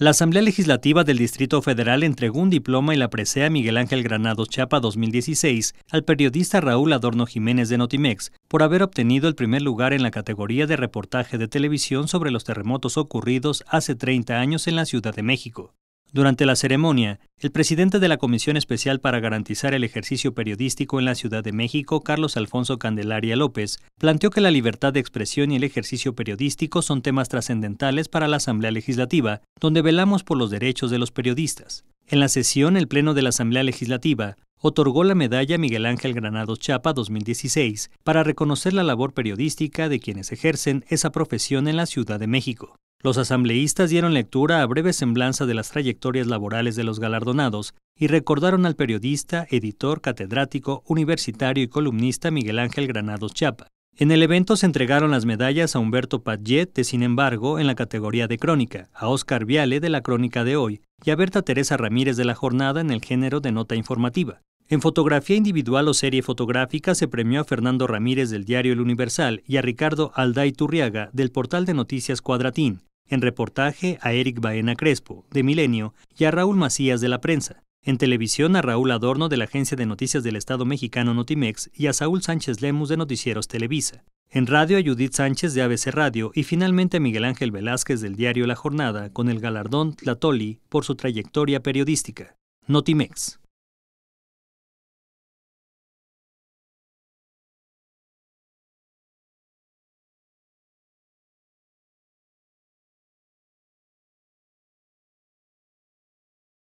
La Asamblea Legislativa del Distrito Federal entregó un diploma y la presea Miguel Ángel Granados Chapa 2016 al periodista Raúl Adorno Jiménez de Notimex por haber obtenido el primer lugar en la categoría de reportaje de televisión sobre los terremotos ocurridos hace 30 años en la Ciudad de México. Durante la ceremonia, el presidente de la Comisión Especial para Garantizar el Ejercicio Periodístico en la Ciudad de México, Carlos Alfonso Candelaria López, planteó que la libertad de expresión y el ejercicio periodístico son temas trascendentales para la Asamblea Legislativa, donde velamos por los derechos de los periodistas. En la sesión, el Pleno de la Asamblea Legislativa otorgó la medalla Miguel Ángel Granado Chapa 2016 para reconocer la labor periodística de quienes ejercen esa profesión en la Ciudad de México. Los asambleístas dieron lectura a breve semblanza de las trayectorias laborales de los galardonados y recordaron al periodista, editor, catedrático, universitario y columnista Miguel Ángel Granados Chapa. En el evento se entregaron las medallas a Humberto Padgett de Sin embargo en la categoría de crónica, a Oscar Viale de la crónica de hoy y a Berta Teresa Ramírez de la jornada en el género de nota informativa. En fotografía individual o serie fotográfica se premió a Fernando Ramírez del diario El Universal y a Ricardo Alday Turriaga del portal de noticias Cuadratín, en reportaje a Eric Baena Crespo, de Milenio, y a Raúl Macías de La Prensa. En televisión a Raúl Adorno de la Agencia de Noticias del Estado Mexicano Notimex y a Saúl Sánchez Lemus de Noticieros Televisa. En radio a Judith Sánchez de ABC Radio y finalmente a Miguel Ángel Velázquez del diario La Jornada con el galardón Tlatoli por su trayectoria periodística. Notimex.